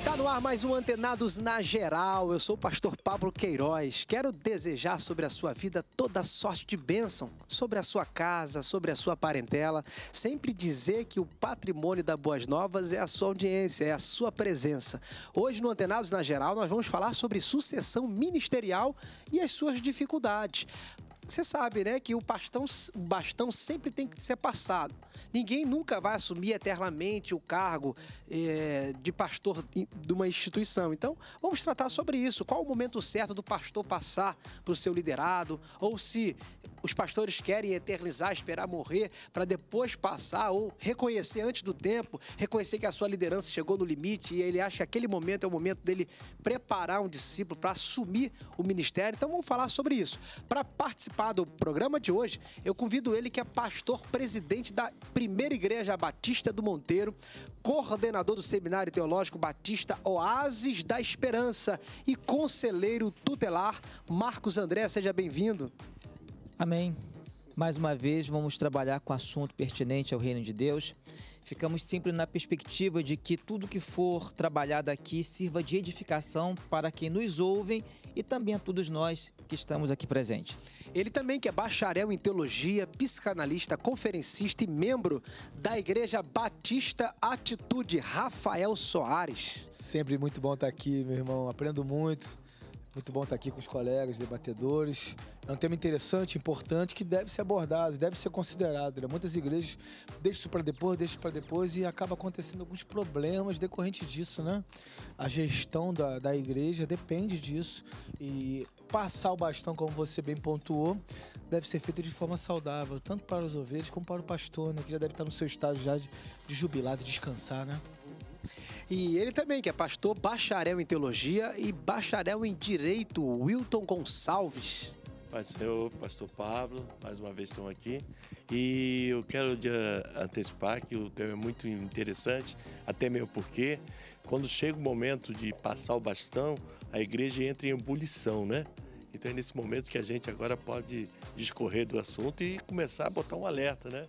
Está no ar mais um Antenados na Geral. Eu sou o pastor Pablo Queiroz. Quero desejar sobre a sua vida toda sorte de bênção, sobre a sua casa, sobre a sua parentela. Sempre dizer que o patrimônio da Boas Novas é a sua audiência, é a sua presença. Hoje no Antenados na Geral nós vamos falar sobre sucessão ministerial e as suas dificuldades você sabe, né, que o bastão, o bastão sempre tem que ser passado. Ninguém nunca vai assumir eternamente o cargo é, de pastor de uma instituição. Então, vamos tratar sobre isso. Qual o momento certo do pastor passar para o seu liderado? Ou se os pastores querem eternizar, esperar morrer para depois passar ou reconhecer antes do tempo, reconhecer que a sua liderança chegou no limite e ele acha que aquele momento é o momento dele preparar um discípulo para assumir o ministério. Então, vamos falar sobre isso. Para participar participar do programa de hoje, eu convido ele que é pastor presidente da Primeira Igreja Batista do Monteiro, coordenador do Seminário Teológico Batista Oásis da Esperança e conselheiro tutelar Marcos André, seja bem-vindo. Amém. Mais uma vez vamos trabalhar com assunto pertinente ao reino de Deus. Ficamos sempre na perspectiva de que tudo que for trabalhado aqui sirva de edificação para quem nos ouve e também a todos nós que estamos aqui presentes. Ele também que é bacharel em teologia, psicanalista, conferencista e membro da Igreja Batista Atitude, Rafael Soares. Sempre muito bom estar aqui, meu irmão. Aprendo muito muito bom estar aqui com os colegas, debatedores. É um tema interessante, importante, que deve ser abordado, deve ser considerado. Né? Muitas igrejas deixam isso para depois, deixam para depois e acaba acontecendo alguns problemas decorrentes disso, né? A gestão da, da igreja depende disso e passar o bastão, como você bem pontuou, deve ser feito de forma saudável, tanto para os ovelhas como para o pastor, né? Que já deve estar no seu estado já de, de jubilado, descansar, né? E ele também, que é pastor, bacharel em teologia e bacharel em direito, Wilton Gonçalves. Pai Senhor, pastor Pablo, mais uma vez estão aqui. E eu quero antecipar que o tema é muito interessante, até mesmo porque quando chega o momento de passar o bastão, a igreja entra em ebulição, né? Então é nesse momento que a gente agora pode discorrer do assunto e começar a botar um alerta, né?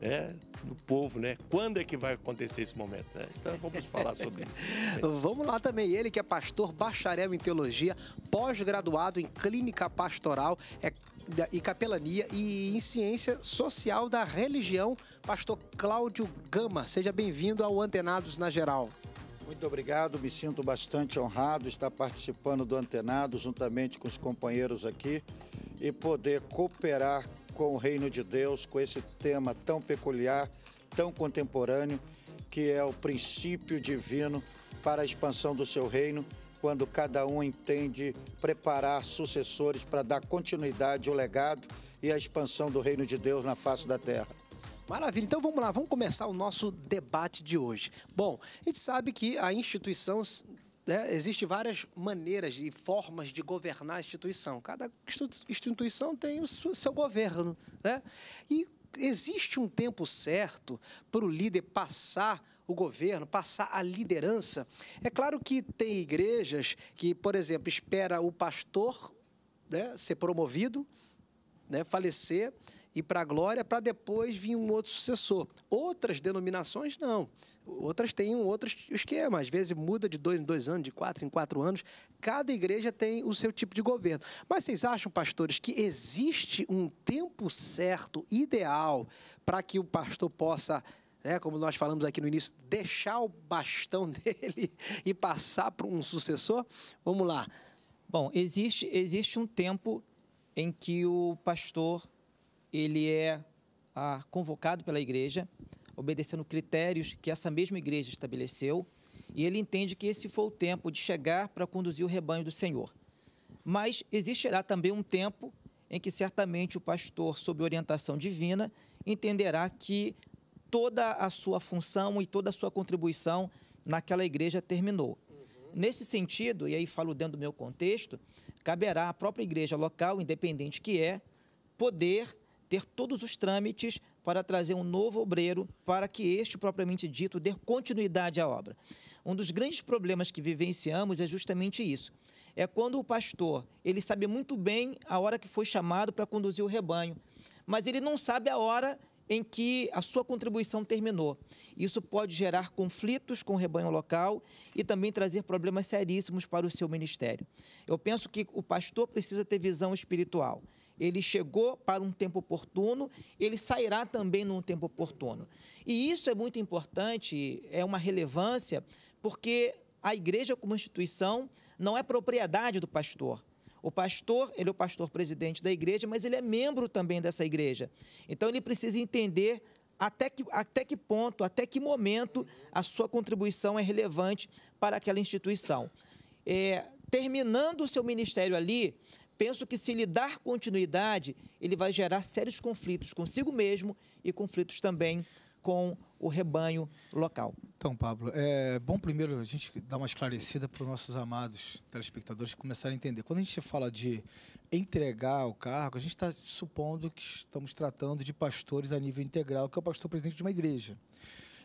né, do povo, né? Quando é que vai acontecer esse momento? Né? Então vamos falar sobre isso. vamos lá também, ele que é pastor, bacharel em teologia, pós-graduado em clínica pastoral é, e capelania e em ciência social da religião, pastor Cláudio Gama. Seja bem-vindo ao Antenados na Geral. Muito obrigado, me sinto bastante honrado estar participando do Antenado juntamente com os companheiros aqui e poder cooperar com o reino de Deus, com esse tema tão peculiar, tão contemporâneo, que é o princípio divino para a expansão do seu reino, quando cada um entende preparar sucessores para dar continuidade ao legado e à expansão do reino de Deus na face da terra. Maravilha. Então vamos lá, vamos começar o nosso debate de hoje. Bom, a gente sabe que a instituição né, existem várias maneiras e formas de governar a instituição. Cada instituição tem o seu governo. Né? E existe um tempo certo para o líder passar o governo, passar a liderança. É claro que tem igrejas que, por exemplo, espera o pastor né, ser promovido, né, falecer, e para a glória, para depois vir um outro sucessor. Outras denominações, não. Outras têm um outro esquema. Às vezes muda de dois em dois anos, de quatro em quatro anos. Cada igreja tem o seu tipo de governo. Mas vocês acham, pastores, que existe um tempo certo, ideal, para que o pastor possa né, como nós falamos aqui no início, deixar o bastão dele e passar para um sucessor? Vamos lá. Bom, existe, existe um tempo em que o pastor ele é ah, convocado pela igreja, obedecendo critérios que essa mesma igreja estabeleceu, e ele entende que esse foi o tempo de chegar para conduzir o rebanho do Senhor. Mas existirá também um tempo em que certamente o pastor, sob orientação divina, entenderá que toda a sua função e toda a sua contribuição naquela igreja terminou. Uhum. Nesse sentido, e aí falo dentro do meu contexto, caberá à própria igreja local, independente que é, poder ter todos os trâmites para trazer um novo obreiro para que este, propriamente dito, dê continuidade à obra. Um dos grandes problemas que vivenciamos é justamente isso. É quando o pastor, ele sabe muito bem a hora que foi chamado para conduzir o rebanho, mas ele não sabe a hora em que a sua contribuição terminou. Isso pode gerar conflitos com o rebanho local e também trazer problemas seríssimos para o seu ministério. Eu penso que o pastor precisa ter visão espiritual. Ele chegou para um tempo oportuno, ele sairá também num tempo oportuno. E isso é muito importante, é uma relevância, porque a igreja como instituição não é propriedade do pastor. O pastor, ele é o pastor presidente da igreja, mas ele é membro também dessa igreja. Então ele precisa entender até que, até que ponto, até que momento a sua contribuição é relevante para aquela instituição. É, terminando o seu ministério ali, penso que se lhe dar continuidade, ele vai gerar sérios conflitos consigo mesmo e conflitos também com o rebanho local. Então, Pablo, é bom primeiro a gente dar uma esclarecida para os nossos amados telespectadores começarem a entender. Quando a gente fala de entregar o cargo, a gente está supondo que estamos tratando de pastores a nível integral, que é o pastor presidente de uma igreja.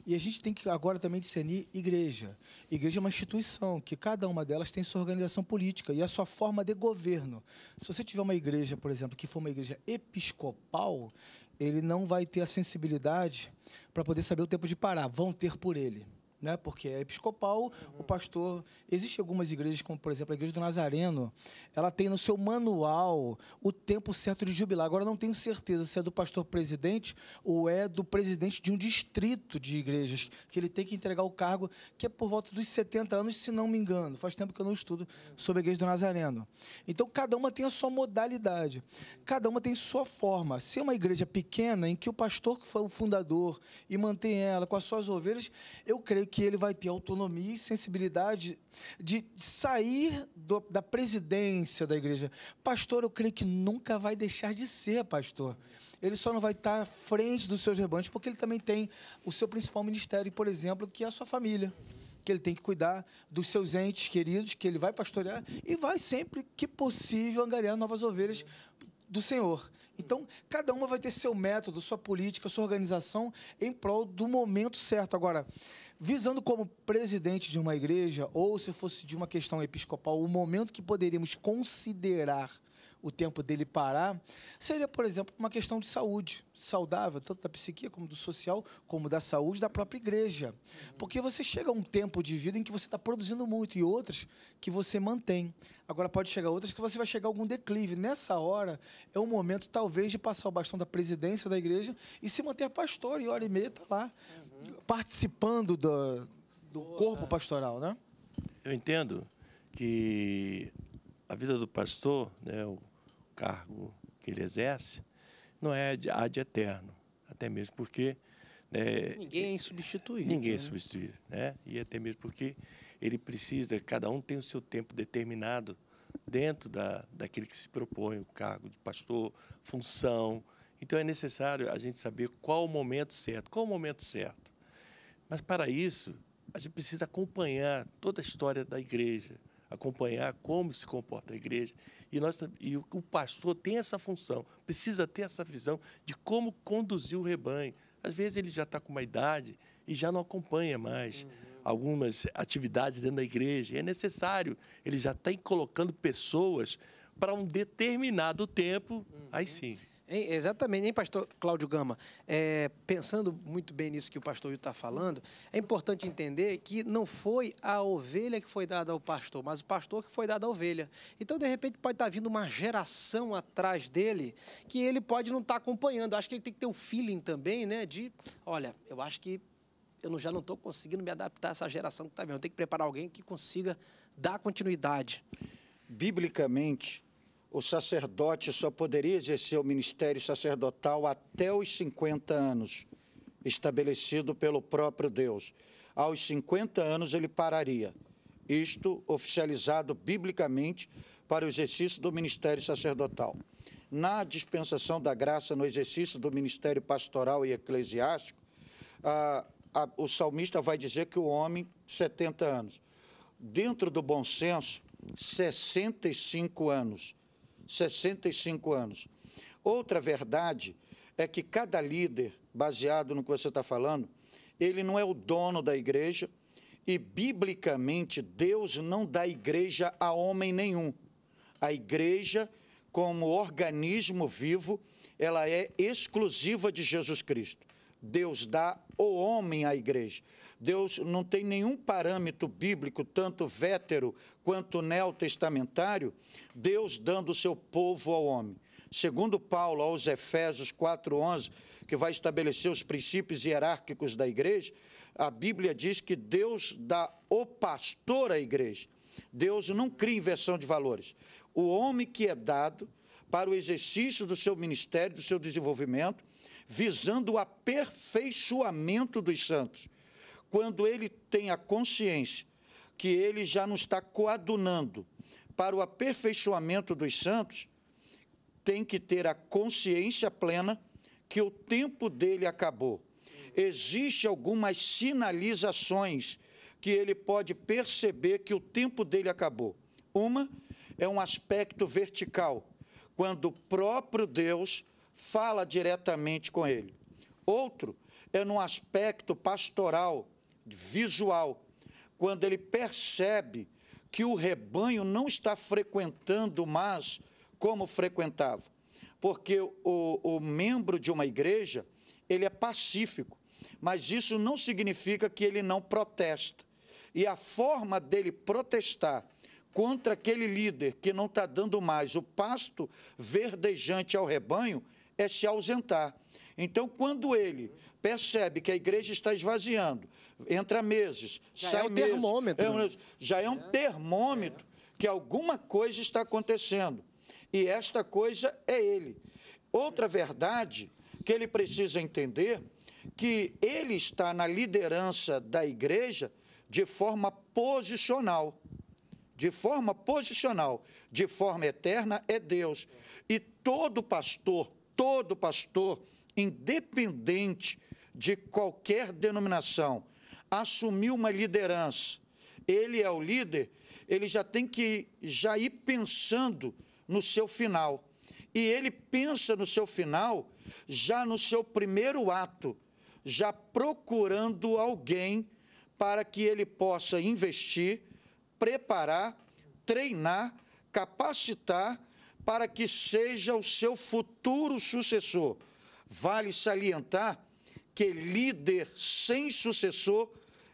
E a gente tem que agora também discernir igreja. Igreja é uma instituição que cada uma delas tem sua organização política e a sua forma de governo. Se você tiver uma igreja, por exemplo, que for uma igreja episcopal, ele não vai ter a sensibilidade para poder saber o tempo de parar. Vão ter por ele né? Porque é episcopal, uhum. o pastor. Existem algumas igrejas, como por exemplo a igreja do Nazareno, ela tem no seu manual o tempo certo de jubilar. Agora não tenho certeza se é do pastor presidente ou é do presidente de um distrito de igrejas que ele tem que entregar o cargo, que é por volta dos 70 anos, se não me engano. Faz tempo que eu não estudo sobre a igreja do Nazareno. Então cada uma tem a sua modalidade, cada uma tem sua forma. Se é uma igreja pequena em que o pastor que foi o fundador e mantém ela com as suas ovelhas, eu creio que que ele vai ter autonomia e sensibilidade de sair do, da presidência da igreja. Pastor, eu creio que nunca vai deixar de ser pastor. Ele só não vai estar à frente dos seus rebanhos, porque ele também tem o seu principal ministério, por exemplo, que é a sua família que ele tem que cuidar dos seus entes queridos, que ele vai pastorear e vai sempre que possível angariar novas ovelhas do Senhor. Então, cada uma vai ter seu método, sua política, sua organização em prol do momento certo. Agora, visando como presidente de uma igreja, ou se fosse de uma questão episcopal, o momento que poderíamos considerar o tempo dele parar, seria, por exemplo, uma questão de saúde saudável, tanto da psiquia como do social, como da saúde da própria igreja. Porque você chega a um tempo de vida em que você está produzindo muito e outras que você mantém. Agora pode chegar outras que você vai chegar a algum declive. Nessa hora é o momento, talvez, de passar o bastão da presidência da igreja e se manter pastor, e hora e meia está lá, uhum. participando do, do corpo pastoral, né? Eu entendo que a vida do pastor, né, o cargo que ele exerce, não é de, há de eterno. Até mesmo porque. Né, ninguém é Ninguém é né? né? E até mesmo porque ele precisa, cada um tem o seu tempo determinado dentro da, daquele que se propõe, o cargo de pastor, função. Então é necessário a gente saber qual o momento certo, qual o momento certo. Mas para isso, a gente precisa acompanhar toda a história da igreja, acompanhar como se comporta a igreja. E, nós, e o, o pastor tem essa função, precisa ter essa visão de como conduzir o rebanho. Às vezes ele já está com uma idade e já não acompanha mais. Uhum algumas atividades dentro da igreja. É necessário. Ele já está colocando pessoas para um determinado tempo. Uhum. Aí sim. Hein, exatamente, hein, pastor Cláudio Gama? É, pensando muito bem nisso que o pastor está falando, é importante entender que não foi a ovelha que foi dada ao pastor, mas o pastor que foi dado à ovelha. Então, de repente, pode estar tá vindo uma geração atrás dele que ele pode não estar tá acompanhando. Acho que ele tem que ter o um feeling também, né? De, olha, eu acho que eu já não estou conseguindo me adaptar a essa geração que está vindo. Eu tenho que preparar alguém que consiga dar continuidade. Biblicamente, o sacerdote só poderia exercer o ministério sacerdotal até os 50 anos, estabelecido pelo próprio Deus. Aos 50 anos ele pararia. Isto oficializado biblicamente para o exercício do ministério sacerdotal. Na dispensação da graça no exercício do ministério pastoral e eclesiástico, a, a, o salmista vai dizer que o homem, 70 anos. Dentro do bom senso, 65 anos 65 anos. Outra verdade é que cada líder, baseado no que você está falando, ele não é o dono da igreja e, biblicamente, Deus não dá igreja a homem nenhum. A igreja, como organismo vivo, ela é exclusiva de Jesus Cristo. Deus dá o homem à igreja. Deus não tem nenhum parâmetro bíblico, tanto vétero quanto neotestamentário, Deus dando o seu povo ao homem. Segundo Paulo aos Efésios 4:11, que vai estabelecer os princípios hierárquicos da igreja, a Bíblia diz que Deus dá o pastor à igreja. Deus não cria inversão de valores. O homem que é dado para o exercício do seu ministério, do seu desenvolvimento, visando o aperfeiçoamento dos santos. Quando ele tem a consciência que ele já não está coadunando para o aperfeiçoamento dos santos, tem que ter a consciência plena que o tempo dele acabou. Existem algumas sinalizações que ele pode perceber que o tempo dele acabou. Uma é um aspecto vertical, quando o próprio Deus fala diretamente com ele. Outro é num aspecto pastoral, visual, quando ele percebe que o rebanho não está frequentando mais como frequentava. Porque o, o membro de uma igreja, ele é pacífico, mas isso não significa que ele não protesta. E a forma dele protestar contra aquele líder que não está dando mais o pasto verdejante ao rebanho é se ausentar. Então, quando ele percebe que a igreja está esvaziando, entra meses, já sai é um meses, termômetro. É né? um, já é um é. termômetro que alguma coisa está acontecendo. E esta coisa é ele. Outra verdade que ele precisa entender que ele está na liderança da igreja de forma posicional. De forma posicional, de forma eterna é Deus. E todo pastor todo pastor, independente de qualquer denominação, assumir uma liderança, ele é o líder, ele já tem que já ir pensando no seu final. E ele pensa no seu final já no seu primeiro ato, já procurando alguém para que ele possa investir, preparar, treinar, capacitar para que seja o seu futuro sucessor. Vale salientar que líder sem sucessor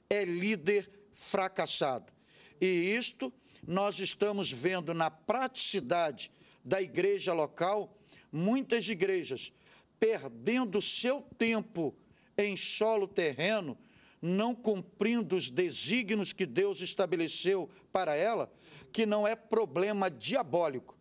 é líder fracassado. E isto nós estamos vendo na praticidade da igreja local, muitas igrejas perdendo seu tempo em solo terreno, não cumprindo os desígnios que Deus estabeleceu para ela, que não é problema diabólico,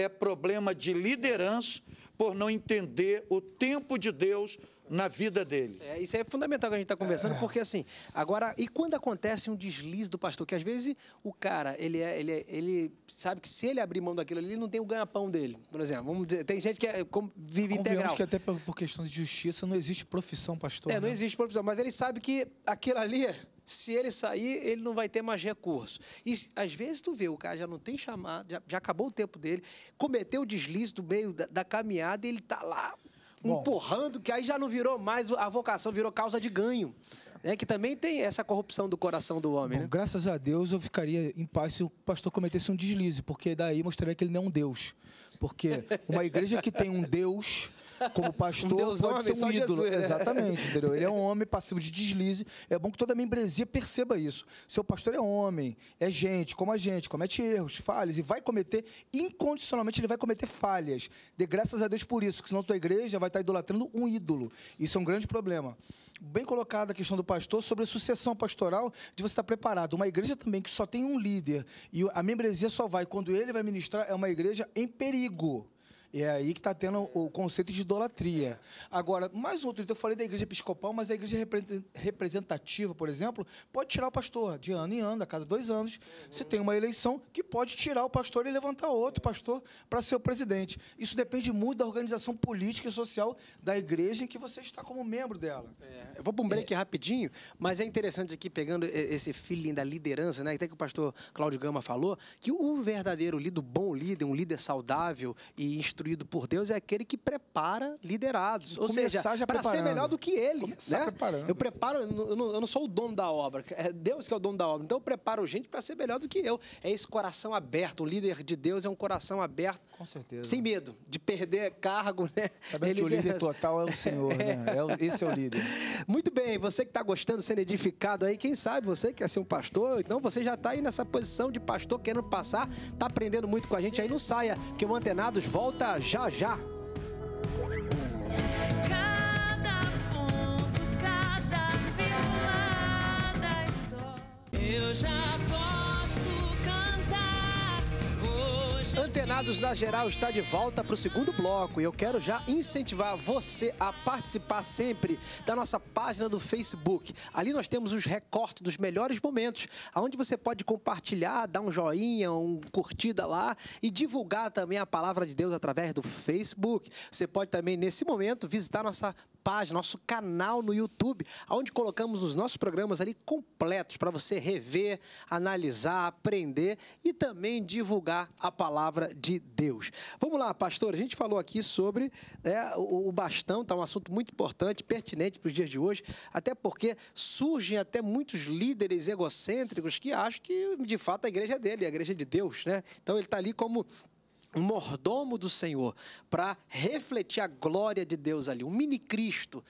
é problema de liderança por não entender o tempo de Deus na vida dele. É, isso é fundamental que a gente está conversando, é. porque assim, agora, e quando acontece um deslize do pastor, que às vezes o cara, ele, é, ele, é, ele sabe que se ele abrir mão daquilo ali, ele não tem o ganha-pão dele, por exemplo. Vamos dizer, tem gente que é, como, vive Convenhamos integral. que até por, questões questão de justiça não existe profissão pastor. É, não né? existe profissão, mas ele sabe que aquilo ali é se ele sair, ele não vai ter mais recurso. E às vezes tu vê, o cara já não tem chamado, já, já acabou o tempo dele, cometeu o deslize do meio da, da caminhada e ele está lá Bom. empurrando, que aí já não virou mais a vocação, virou causa de ganho. Né? Que também tem essa corrupção do coração do homem. Bom, né? Graças a Deus eu ficaria em paz se o pastor cometesse um deslize, porque daí mostraria que ele não é um Deus. Porque uma igreja que tem um Deus como pastor, um Deus pode homem, ser um ídolo. Jesus, né? Exatamente, entendeu? Ele é um homem passivo de deslize. É bom que toda membresia perceba isso. Seu pastor é homem, é gente, como a gente, comete erros, falhas, e vai cometer, incondicionalmente, ele vai cometer falhas. de graças a Deus por isso, que senão tua igreja vai estar idolatrando um ídolo. Isso é um grande problema. Bem colocada a questão do pastor sobre a sucessão pastoral, de você estar preparado. Uma igreja também que só tem um líder e a membresia só vai quando ele vai ministrar, é uma igreja em perigo. E é aí que está tendo o conceito de idolatria. Agora, mais outro, então eu falei da igreja episcopal, mas a igreja representativa, por exemplo, pode tirar o pastor de ano em ano, a cada dois anos. Você tem uma eleição que pode tirar o pastor e levantar outro pastor para ser o presidente. Isso depende muito da organização política e social da igreja em que você está como membro dela. É. Eu vou para um break é. rapidinho, mas é interessante aqui, pegando esse feeling da liderança, né? até que o pastor Cláudio Gama falou, que o verdadeiro líder, o bom líder, um líder saudável e instruído, instruído por Deus é aquele que prepara liderados. Ou Começar seja, para ser melhor do que ele. né? Eu preparo, eu não, eu não, sou o dono da obra, é Deus que é o dono da obra. Então eu preparo gente para ser melhor do que eu. É esse coração aberto. O líder de Deus é um coração aberto. Com certeza. Sem medo de perder cargo, né? Sabendo que o líder total é o Senhor, né? É o, esse é o líder. Muito bem, você que está gostando, sendo edificado aí, quem sabe você quer ser um pastor, então você já está aí nessa posição de pastor querendo passar, está aprendendo muito com a gente aí, não saia, que o Antenados volta volta já já. Cada ponto, cada vírgula da história. Eu já posso cantar hoje. Antenados da Geral está de volta para o segundo bloco e eu quero já incentivar você a participar sempre da nossa página do Facebook. Ali nós temos os recortes dos melhores momentos, aonde você pode compartilhar, dar um joinha, um curtida lá e divulgar também a palavra de Deus através do Facebook. Você pode também nesse momento visitar nossa página, nosso canal no YouTube, onde colocamos os nossos programas ali completos para você rever, analisar, aprender e também divulgar a palavra palavra de Deus. Vamos lá, pastor. A gente falou aqui sobre né, o, o bastão, está um assunto muito importante, pertinente para os dias de hoje, até porque surgem até muitos líderes egocêntricos que acham que de fato a igreja é dele, a igreja é de Deus, né? Então ele está ali como um mordomo do Senhor para refletir a glória de Deus ali, um mini Cristo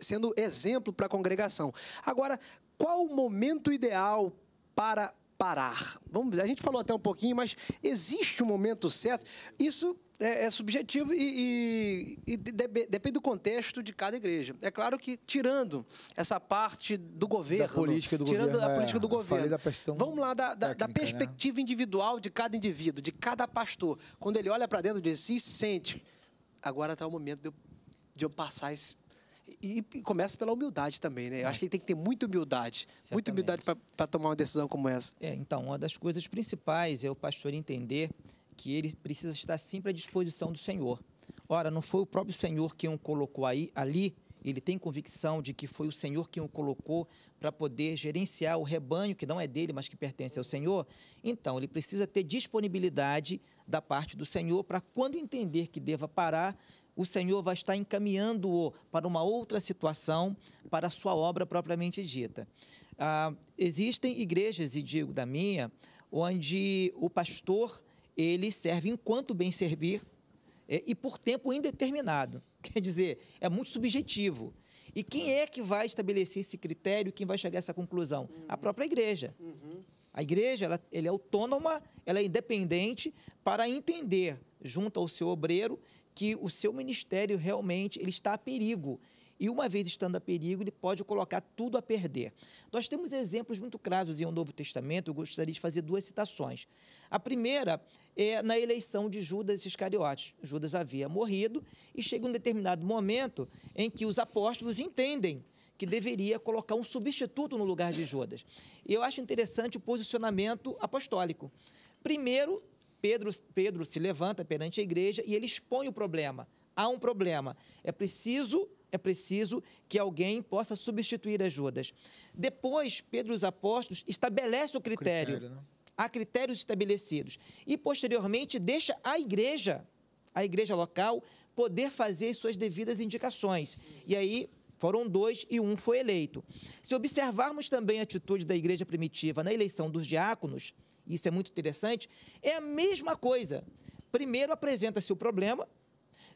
sendo exemplo para a congregação. Agora, qual o momento ideal para parar. Vamos, a gente falou até um pouquinho, mas existe um momento certo. Isso é, é subjetivo e, e, e de, depende do contexto de cada igreja. É claro que tirando essa parte do governo, da política do tirando governo, a política do é, governo, vamos lá da, da, técnica, da né? perspectiva né? individual de cada indivíduo, de cada pastor, quando ele olha para dentro de si, sente. Agora está o momento de eu, de eu passar esse e, e começa pela humildade também, né? Eu acho que tem que ter muita humildade, certamente. muita humildade para tomar uma decisão como essa. É, então, uma das coisas principais é o pastor entender que ele precisa estar sempre à disposição do Senhor. Ora, não foi o próprio Senhor que o colocou aí, ali, ele tem convicção de que foi o Senhor que o colocou para poder gerenciar o rebanho que não é dele, mas que pertence ao Senhor. Então, ele precisa ter disponibilidade da parte do Senhor para quando entender que deva parar, o Senhor vai estar encaminhando-o para uma outra situação, para a sua obra propriamente dita. Ah, existem igrejas, e digo da minha, onde o pastor ele serve enquanto bem servir é, e por tempo indeterminado. Quer dizer, é muito subjetivo. E quem é que vai estabelecer esse critério? Quem vai chegar a essa conclusão? Uhum. A própria igreja. Uhum. uhum. A igreja ela, ela é autônoma, ela é independente para entender, junto ao seu obreiro, que o seu ministério realmente ele está a perigo. E uma vez estando a perigo, ele pode colocar tudo a perder. Nós temos exemplos muito claros em o Novo Testamento, eu gostaria de fazer duas citações. A primeira é na eleição de Judas Iscariotes. Judas havia morrido e chega um determinado momento em que os apóstolos entendem que deveria colocar um substituto no lugar de Judas. E eu acho interessante o posicionamento apostólico. Primeiro, Pedro, Pedro se levanta perante a igreja e ele expõe o problema. Há um problema. É preciso é preciso que alguém possa substituir a Judas. Depois, Pedro e os apóstolos estabelece o critério. critério né? Há critérios estabelecidos. E, posteriormente, deixa a igreja, a igreja local, poder fazer suas devidas indicações. E aí, foram dois e um foi eleito. Se observarmos também a atitude da igreja primitiva na eleição dos diáconos, isso é muito interessante, é a mesma coisa. Primeiro apresenta-se o problema,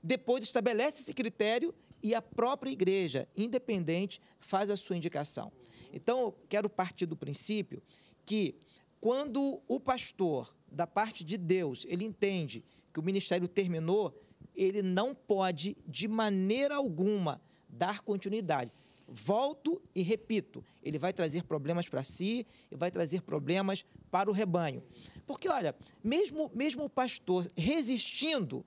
depois estabelece esse critério e a própria igreja, independente, faz a sua indicação. Então, eu quero partir do princípio que quando o pastor, da parte de Deus, ele entende que o ministério terminou, ele não pode, de maneira alguma, dar continuidade. Volto e repito, ele vai trazer problemas para si e vai trazer problemas para o rebanho. Porque, olha, mesmo, mesmo o pastor resistindo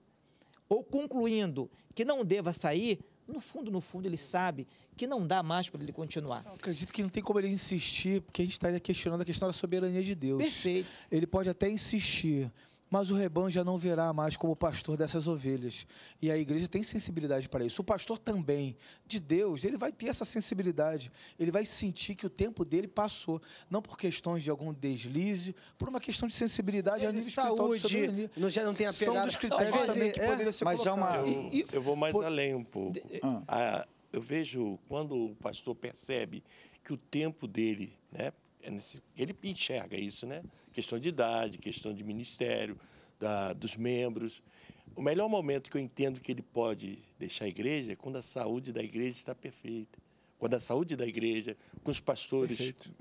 ou concluindo que não deva sair, no fundo, no fundo, ele sabe que não dá mais para ele continuar. Eu acredito que não tem como ele insistir, porque a gente está questionando a questão da soberania de Deus. Perfeito. Ele pode até insistir, mas o rebanho já não verá mais como pastor dessas ovelhas. E a igreja tem sensibilidade para isso. O pastor também, de Deus, ele vai ter essa sensibilidade. Ele vai sentir que o tempo dele passou, não por questões de algum deslize, por uma questão de sensibilidade a nível saúde, não já não tem a pegada. São dos critérios vezes, também que é, poderia ser mas é colocado. uma... eu, eu vou mais por... além um pouco. Ah. ah. eu vejo quando o pastor percebe que o tempo dele, né, é ele enxerga isso, né? questão de idade, questão de ministério, da, dos membros. O melhor momento que eu entendo que ele pode deixar a igreja é quando a saúde da igreja está perfeita. Quando a saúde da igreja, com os pastores, Perfeito.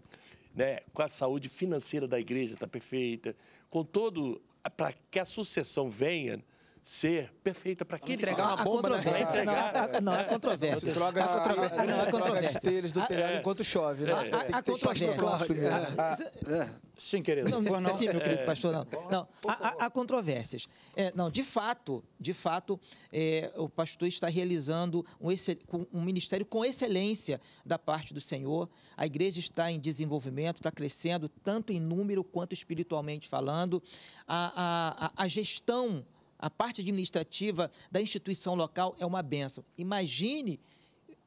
né, com a saúde financeira da igreja está perfeita, com todo. para que a sucessão venha ser perfeita para que entregar uma bomba na entregar. Não, é controvérsia. Droga, a controvérsia. Não, é controvérsia. telhos do telhado é. enquanto chove, né? A é. controvérsia. É. Ah. Sem querer. Não, não, sim, meu querido pastor, não. Não, há controvérsias. Não, de fato, de fato, o pastor está realizando um ministério com excelência da parte do Senhor. A igreja está em desenvolvimento, está crescendo tanto em número quanto espiritualmente falando. A gestão a parte administrativa da instituição local é uma benção. Imagine,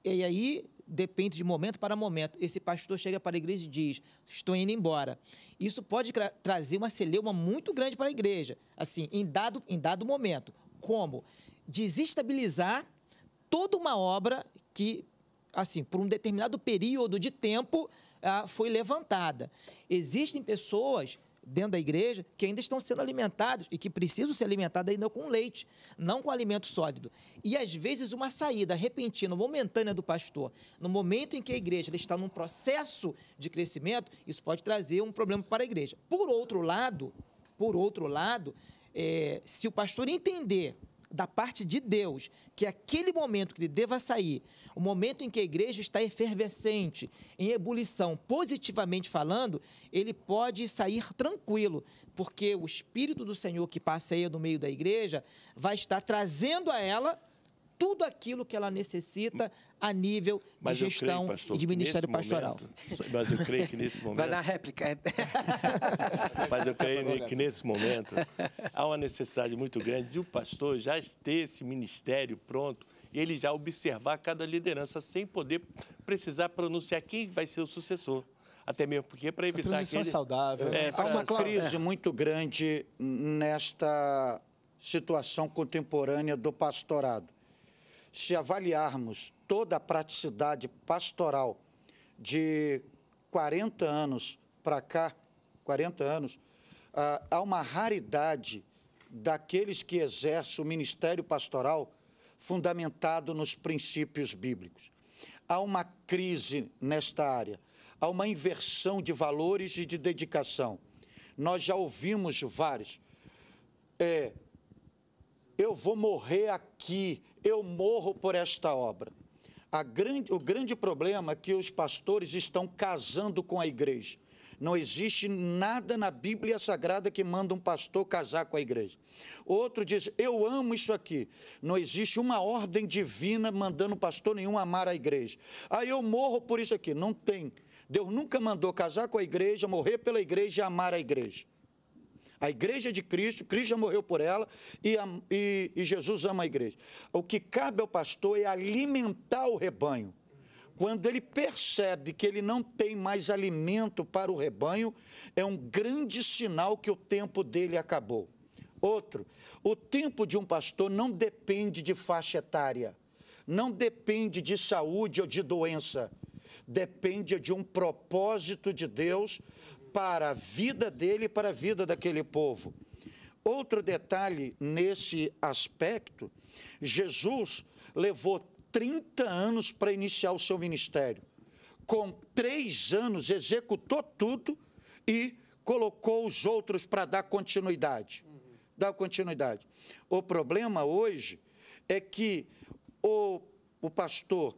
e aí depende de momento para momento, esse pastor chega para a igreja e diz: Estou indo embora. Isso pode tra trazer uma celeuma muito grande para a igreja, assim, em dado, em dado momento. Como? Desestabilizar toda uma obra que, assim, por um determinado período de tempo, ah, foi levantada. Existem pessoas dentro da igreja que ainda estão sendo alimentados e que precisam ser alimentados ainda com leite, não com alimento sólido. E às vezes uma saída repentina, momentânea do pastor, no momento em que a igreja está num processo de crescimento, isso pode trazer um problema para a igreja. Por outro lado, por outro lado, é, se o pastor entender da parte de Deus, que aquele momento que ele deva sair, o momento em que a igreja está efervescente, em ebulição, positivamente falando, ele pode sair tranquilo, porque o Espírito do Senhor que passeia no meio da igreja vai estar trazendo a ela tudo aquilo que ela necessita a nível mas de gestão creio, pastor, e de ministério pastoral. Momento, mas eu creio que nesse momento. Vai dar réplica. mas eu creio que nesse momento há uma necessidade muito grande de o um pastor já ter esse ministério pronto e ele já observar cada liderança sem poder precisar pronunciar quem vai ser o sucessor até mesmo porque para evitar transição que ele... saudável. Né? É, Há uma crise muito grande nesta situação contemporânea do pastorado se avaliarmos toda a praticidade pastoral de 40 anos para cá, 40 anos, ah, há uma raridade daqueles que exercem o ministério pastoral fundamentado nos princípios bíblicos. Há uma crise nesta área, há uma inversão de valores e de dedicação. Nós já ouvimos vários. É, eu vou morrer aqui, eu morro por esta obra. Grande, o grande problema é que os pastores estão casando com a igreja. Não existe nada na Bíblia Sagrada que manda um pastor casar com a igreja. Outro diz, eu amo isso aqui. Não existe uma ordem divina mandando pastor nenhum amar a igreja. Aí ah, eu morro por isso aqui. Não tem. Deus nunca mandou casar com a igreja, morrer pela igreja e amar a igreja. A igreja é de Cristo, Cristo já morreu por ela e, a, e, e Jesus ama a igreja. O que cabe ao pastor é alimentar o rebanho. Quando ele percebe que ele não tem mais alimento para o rebanho, é um grande sinal que o tempo dele acabou. Outro, o tempo de um pastor não depende de faixa etária, não depende de saúde ou de doença, depende de um propósito de Deus para a vida dele e para a vida daquele povo. Outro detalhe nesse aspecto: Jesus levou 30 anos para iniciar o seu ministério. Com três anos, executou tudo e colocou os outros para dar continuidade. Uhum. Dar continuidade. O problema hoje é que o, o pastor,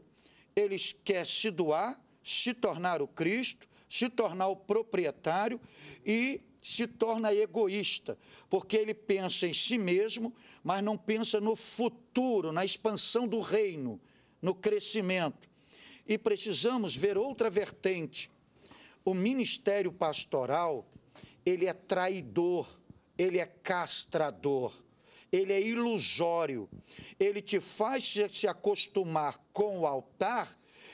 ele quer se doar, se tornar o Cristo, se tornar o proprietário e se torna egoísta, porque ele pensa em si mesmo, mas não pensa no futuro, na expansão do reino, no crescimento. E precisamos ver outra vertente. O ministério pastoral, ele é traidor, ele é castrador, ele é ilusório. Ele te faz se acostumar com o altar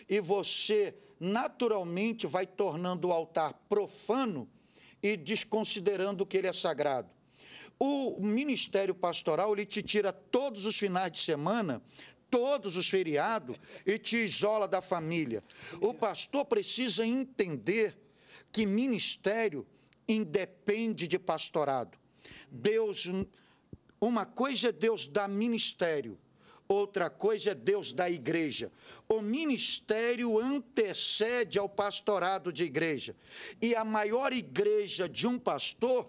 e você naturalmente vai tornando o altar profano e desconsiderando que ele é sagrado. O ministério pastoral ele te tira todos os finais de semana, todos os feriados e te isola da família. O pastor precisa entender que ministério independe de pastorado. Deus uma coisa é Deus dar ministério, Outra coisa é Deus da igreja. O ministério antecede ao pastorado de igreja. E a maior igreja de um pastor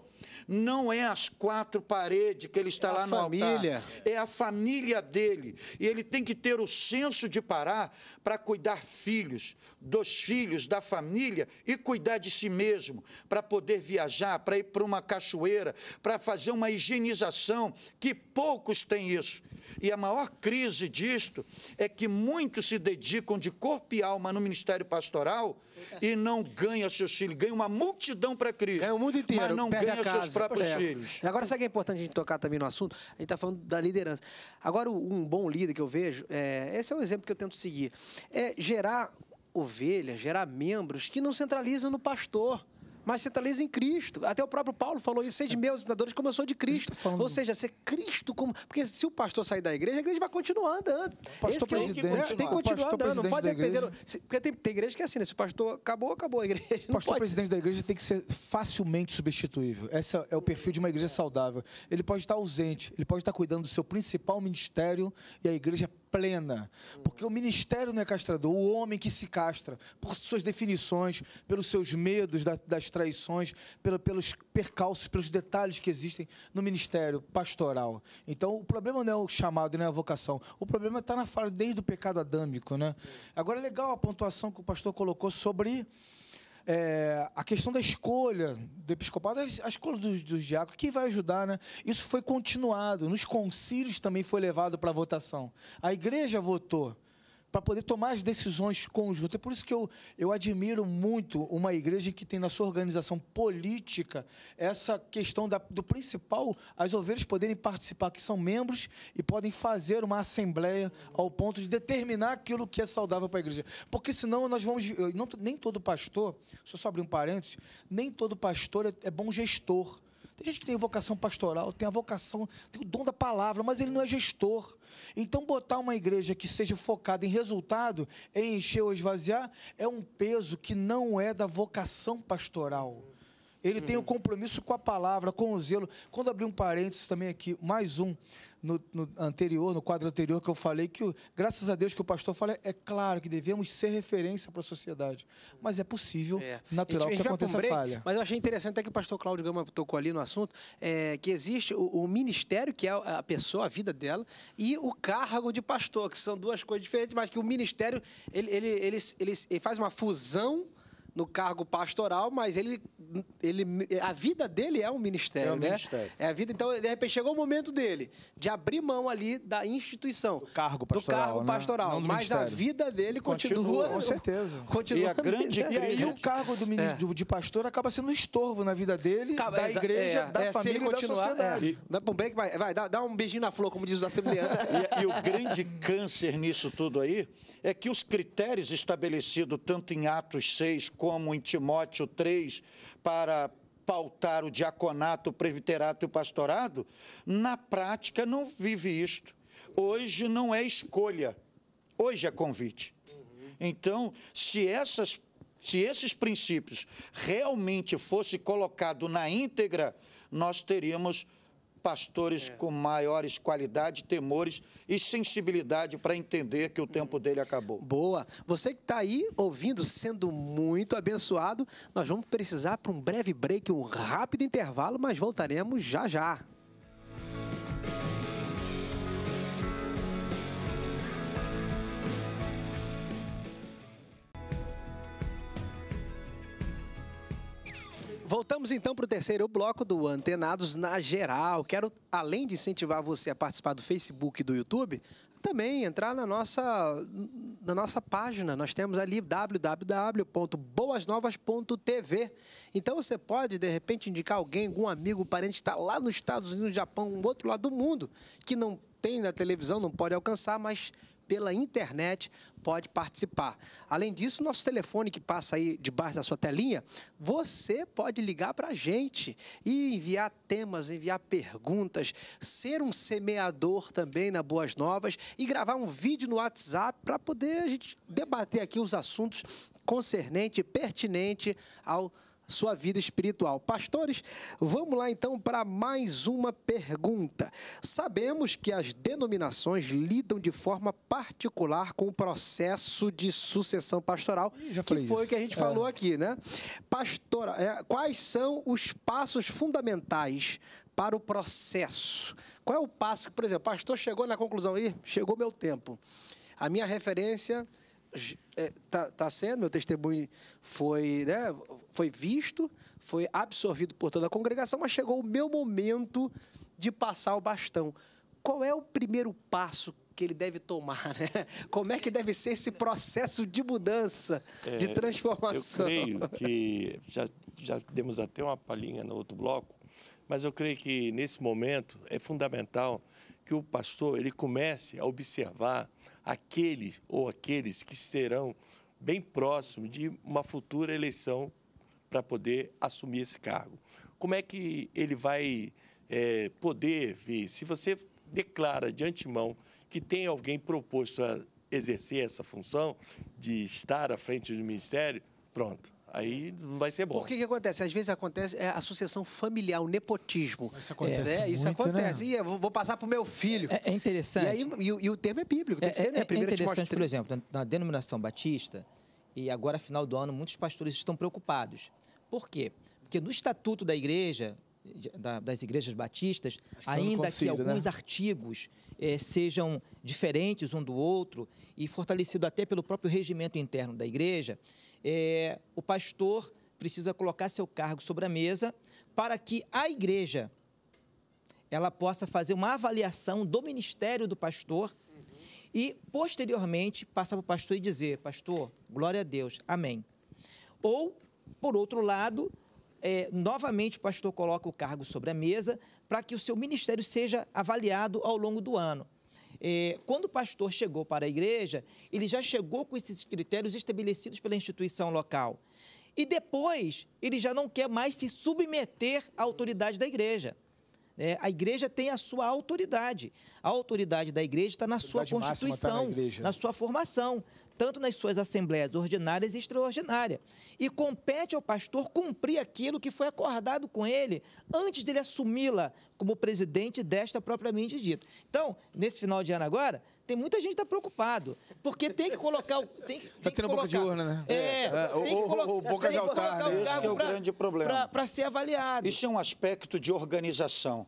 não é as quatro paredes que ele está é lá no família. altar. É a família dele. E ele tem que ter o senso de parar para cuidar filhos, dos filhos, da família e cuidar de si mesmo, para poder viajar, para ir para uma cachoeira, para fazer uma higienização, que poucos têm isso. E a maior crise disto é que muitos se dedicam de corpo e alma no ministério pastoral e não ganha seus filhos, ganha uma multidão para Cristo. É o mundo inteiro. Mas não ganha seus próprios é. filhos. Agora, sabe que é importante a gente tocar também no assunto? A gente está falando da liderança. Agora, um bom líder que eu vejo, é, esse é um exemplo que eu tento seguir, é gerar ovelhas, gerar membros que não centralizam no pastor mas centraliza tá em Cristo. Até o próprio Paulo falou isso: sede é. meus imitadores, como eu sou de tá Cristo. Ou seja, ser Cristo como. Porque se o pastor sair da igreja, a igreja vai continuar andando. Pastor é presidente, é, tem que continuar andando, não pode depender. Porque tem, tem, igreja que é assim, né? Se o pastor acabou, acabou a igreja. O pastor presidente da igreja tem que ser facilmente substituível. Esse é o perfil de uma igreja saudável. Ele pode estar ausente, ele pode estar cuidando do seu principal ministério e a igreja plena. Porque o ministério não é castrador, o homem que se castra, por suas definições, pelos seus medos das traições, pelos percalços, pelos detalhes que existem no ministério pastoral. Então, o problema não é o chamado, não é a vocação. O problema está na fala desde o pecado adâmico. Né? Agora, é legal a pontuação que o pastor colocou sobre é, a questão da escolha do episcopado, a escolha dos, dos diáconos, quem vai ajudar, né? Isso foi continuado. Nos concílios também foi levado para votação. A igreja votou para poder tomar as decisões conjuntas. É por isso que eu, eu admiro muito uma igreja que tem na sua organização política essa questão da, do principal, as ovelhas poderem participar, que são membros e podem fazer uma assembleia ao ponto de determinar aquilo que é saudável para a igreja. Porque senão nós vamos. Não, nem todo pastor, deixa eu só abrir um parênteses, nem todo pastor é, é bom gestor tem gente que tem vocação pastoral, tem a vocação, tem o dom da palavra, mas ele não é gestor. Então, botar uma igreja que seja focada em resultado, em é encher ou esvaziar, é um peso que não é da vocação pastoral. Ele uhum. tem o um uhum. compromisso com a palavra, com o zelo. Quando abri um parênteses também aqui, mais um no, no anterior, no quadro anterior que eu falei que o, graças a Deus que o pastor fala é claro que devemos ser referência para a sociedade, mas é possível, é. natural a gente, a gente que aconteça break, falha. Mas eu achei interessante até que o pastor Cláudio Gama tocou ali no assunto, é, que existe o, o, ministério que é a pessoa, a vida dela, e o cargo de pastor, que são duas coisas diferentes, mas que o ministério ele, ele, ele, ele, ele faz uma fusão no cargo pastoral, mas ele, ele a vida dele é um ministério, é um né? Ministério. É a vida, então de repente chegou o momento dele de abrir mão ali da instituição, do cargo pastoral, do cargo pastoral, né? mas a vida dele continua, continua com certeza. Continua e a grande e aí o cargo do, é. de pastor acaba sendo um estorvo na vida dele, da igreja, é, da é, família, se ele continuar, da sociedade. É. E, vai, vai dá, dá, um beijinho na flor, como diz os assembleanos. e, e o grande câncer nisso tudo aí é que os critérios estabelecidos tanto em Atos 6 como em Timóteo 3, para pautar o diaconato, o presbiterato e o pastorado, na prática não vive isto. Hoje não é escolha, hoje é convite. Então, se essas se esses princípios realmente fossem colocados na íntegra, nós teríamos pastores é. com maiores qualidades, temores e sensibilidade para entender que o tempo dele acabou. Boa. Você que está aí ouvindo, sendo muito abençoado, nós vamos precisar para um breve break, um rápido intervalo, mas voltaremos já já. Voltamos então para o terceiro bloco do Antenados na Geral. Quero, além de incentivar você a participar do Facebook e do YouTube, também entrar na nossa, na nossa página. Nós temos ali www.boasnovas.tv. Então você pode, de repente, indicar alguém, algum amigo, parente que está lá nos Estados Unidos, no Japão, no outro lado do mundo, que não tem na televisão, não pode alcançar, mas pela internet pode participar. Além disso, nosso telefone que passa aí debaixo da sua telinha, você pode ligar para a gente e enviar temas, enviar perguntas, ser um semeador também na Boas Novas e gravar um vídeo no WhatsApp para poder a gente debater aqui os assuntos concernente, pertinente ao sua vida espiritual. Pastores, vamos lá então para mais uma pergunta. Sabemos que as denominações lidam de forma particular com o processo de sucessão pastoral, Já que foi o que a gente é. falou aqui, né? Pastora, é, quais são os passos fundamentais para o processo? Qual é o passo que, por exemplo, o pastor chegou na conclusão aí, chegou meu tempo. A minha referência está é, tá, tá sendo, meu testemunho foi, né, foi visto, foi absorvido por toda a congregação, mas chegou o meu momento de passar o bastão. Qual é o primeiro passo que ele deve tomar? Né? Como é que deve ser esse processo de mudança, é, de transformação? Eu creio que já, já demos até uma palhinha no outro bloco, mas eu creio que nesse momento é fundamental que o pastor ele comece a observar aqueles ou aqueles que serão bem próximos de uma futura eleição para poder assumir esse cargo. Como é que ele vai é, poder ver? Se você declara de antemão que tem alguém proposto a exercer essa função de estar à frente do ministério, pronto. Aí não vai ser bom. Por que, que acontece? Às vezes acontece é, a sucessão familiar, o nepotismo. Isso acontece. É, né? Isso né? acontece. Né? E vou, vou passar para o meu filho. É, é interessante. E, aí, e, e, o termo é bíblico, tem é, que ser, né? É, é Primeiro é interessante, por exemplo, na denominação batista, e agora, final do ano, muitos pastores estão preocupados por quê? Porque no estatuto da igreja, das igrejas batistas, ainda que né? alguns né? artigos eh, sejam diferentes um do outro e fortalecido até pelo próprio regimento interno da igreja, eh, o pastor precisa colocar seu cargo sobre a mesa para que a igreja ela possa fazer uma avaliação do ministério do pastor uhum. e posteriormente passar para o pastor e dizer, pastor, glória a Deus, amém. Ou por outro lado, é, novamente o pastor coloca o cargo sobre a mesa para que o seu ministério seja avaliado ao longo do ano. É, quando o pastor chegou para a igreja, ele já chegou com esses critérios estabelecidos pela instituição local. E depois, ele já não quer mais se submeter à autoridade da igreja. É, a igreja tem a sua autoridade. A autoridade da igreja está na sua constituição, tá na, na sua formação, tanto nas suas assembleias ordinárias e extraordinárias. E compete ao pastor cumprir aquilo que foi acordado com ele antes dele assumi-la como presidente desta propriamente dita. Então, nesse final de ano agora, tem muita gente que tá preocupado. Porque tem que colocar o. Tem, que, tá colocar, boca de urna, né? É, é, é tem o, que o, boca de altar, né? Esse é o pra, grande problema. Para ser avaliado. Isso é um aspecto de organização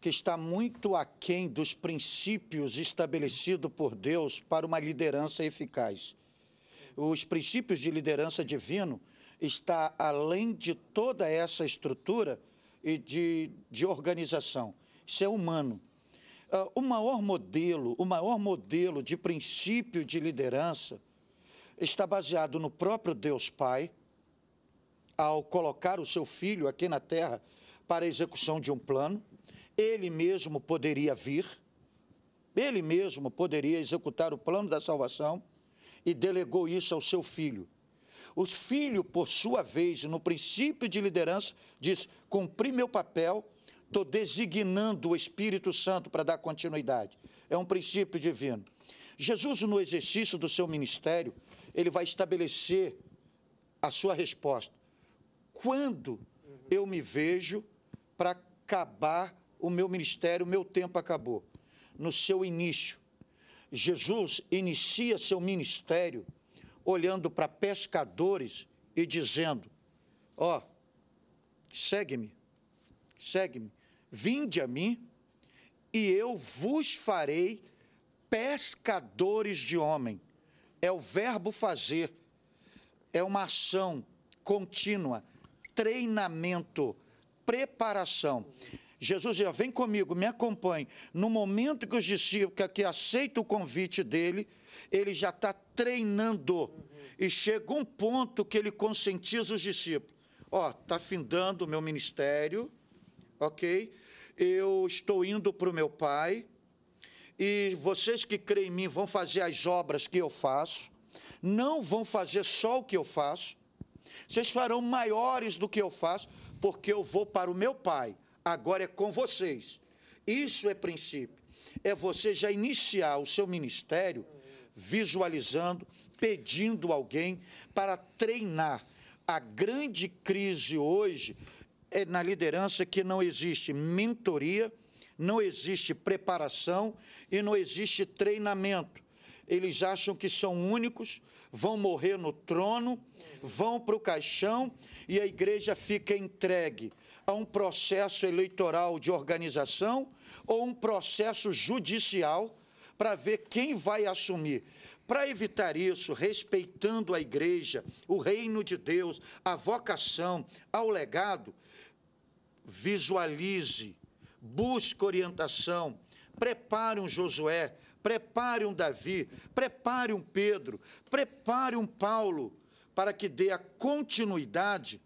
que está muito aquém dos princípios estabelecidos por Deus para uma liderança eficaz. Os princípios de liderança divino está além de toda essa estrutura e de, de organização. Isso é humano uh, o maior modelo, o maior modelo de princípio de liderança está baseado no próprio Deus Pai, ao colocar o seu filho aqui na terra para a execução de um plano, ele mesmo poderia vir, ele mesmo poderia executar o plano da salvação e delegou isso ao seu filho. O filho, por sua vez, no princípio de liderança, diz: cumpri meu papel Estou designando o Espírito Santo para dar continuidade. É um princípio divino. Jesus, no exercício do seu ministério, ele vai estabelecer a sua resposta. Quando eu me vejo para acabar o meu ministério, o meu tempo acabou. No seu início, Jesus inicia seu ministério olhando para pescadores e dizendo: Ó, oh, segue-me, segue-me. Vinde a mim, e eu vos farei pescadores de homem. É o verbo fazer, é uma ação contínua, treinamento, preparação. Jesus dizia: Vem comigo, me acompanhe. No momento que os discípulos que aceitam o convite dele, ele já está treinando. Uhum. E chega um ponto que ele conscientiza os discípulos: Ó, oh, está findando o meu ministério, ok? Eu estou indo para o meu pai e vocês que creem em mim vão fazer as obras que eu faço, não vão fazer só o que eu faço, vocês farão maiores do que eu faço, porque eu vou para o meu pai, agora é com vocês. Isso é princípio, é você já iniciar o seu ministério visualizando, pedindo alguém para treinar. A grande crise hoje é na liderança que não existe mentoria, não existe preparação e não existe treinamento. Eles acham que são únicos, vão morrer no trono, vão para o caixão e a igreja fica entregue a um processo eleitoral de organização ou um processo judicial para ver quem vai assumir. Para evitar isso, respeitando a igreja, o reino de Deus, a vocação, ao legado, visualize, busque orientação, prepare um Josué, prepare um Davi, prepare um Pedro, prepare um Paulo, para que dê a continuidade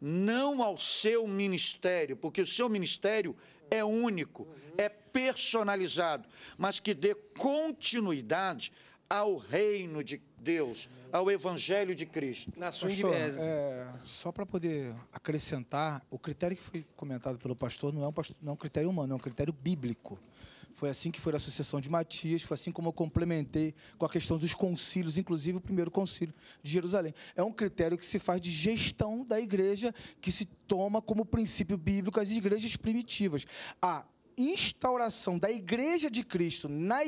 não ao seu ministério, porque o seu ministério é único, é personalizado, mas que dê continuidade ao reino de Deus, ao evangelho de Cristo. Na sua pastor, é, só para poder acrescentar, o critério que foi comentado pelo pastor não é, um, não é um critério humano, é um critério bíblico. Foi assim que foi a sucessão de Matias, foi assim como eu complementei com a questão dos concílios, inclusive o primeiro concílio de Jerusalém. É um critério que se faz de gestão da igreja, que se toma como princípio bíblico as igrejas primitivas. A instauração da igreja de Cristo na,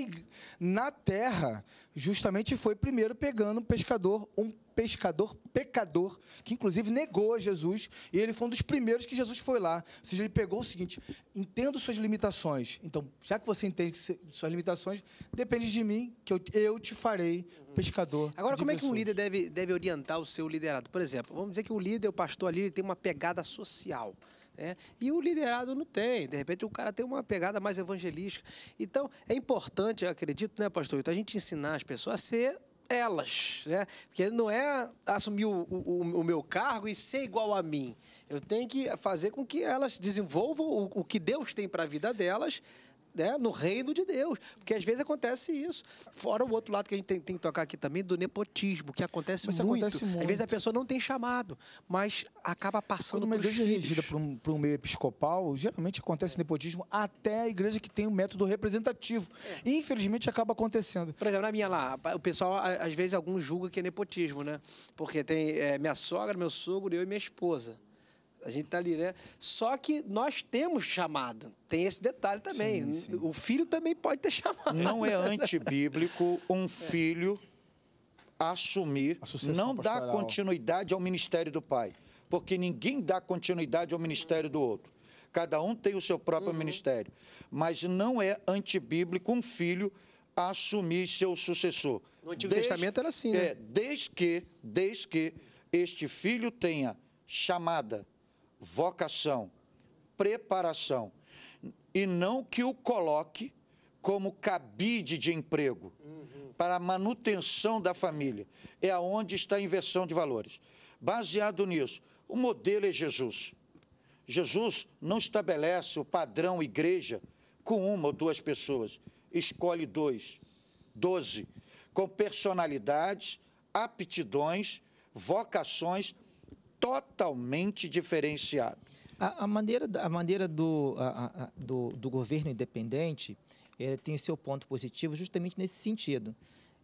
na terra, justamente foi primeiro pegando um pescador, um pescador pecador, que inclusive negou a Jesus, e ele foi um dos primeiros que Jesus foi lá. Ou seja, ele pegou o seguinte: entendo suas limitações, então, já que você entende suas limitações, depende de mim, que eu, eu te farei pescador. Agora, como pessoas. é que um líder deve, deve orientar o seu liderado? Por exemplo, vamos dizer que o líder, o pastor ali, ele tem uma pegada social. É, e o liderado não tem. De repente, o cara tem uma pegada mais evangelística. Então, é importante, eu acredito, né, pastor? Então, a gente ensinar as pessoas a ser elas, né? Porque não é assumir o, o, o, meu cargo e ser igual a mim. Eu tenho que fazer com que elas desenvolvam o, o que Deus tem para a vida delas né, no reino de Deus. Porque às vezes acontece isso. Fora o outro lado que a gente tem, tem que tocar aqui também, do nepotismo, que acontece muito. acontece, muito. Às vezes a pessoa não tem chamado, mas acaba passando Quando uma igreja é filhos. dirigida para um, um, meio episcopal, geralmente acontece nepotismo até a igreja que tem um método representativo. É. Infelizmente acaba acontecendo. Por exemplo, na minha lá, o pessoal, às vezes, alguns julga que é nepotismo, né? Porque tem é, minha sogra, meu sogro, eu e minha esposa. A gente está ali, né? Só que nós temos chamado. Tem esse detalhe também. Sim, sim. O filho também pode ter chamado. Não é antibíblico um é. filho assumir, não pastoral. dar continuidade ao ministério do pai. Porque ninguém dá continuidade ao ministério do outro. Cada um tem o seu próprio uhum. ministério. Mas não é antibíblico um filho assumir seu sucessor. No Antigo desde, Testamento era assim, né? É, desde que, desde que este filho tenha chamada, vocação, preparação, e não que o coloque como cabide de emprego uhum. para a manutenção da família. É aonde está a inversão de valores. Baseado nisso, o modelo é Jesus. Jesus não estabelece o padrão igreja com uma ou duas pessoas. Escolhe dois, doze, com personalidades, aptidões, vocações totalmente diferenciado. A, a maneira, a maneira do, a, a, do, do, governo independente é, tem seu ponto positivo justamente nesse sentido,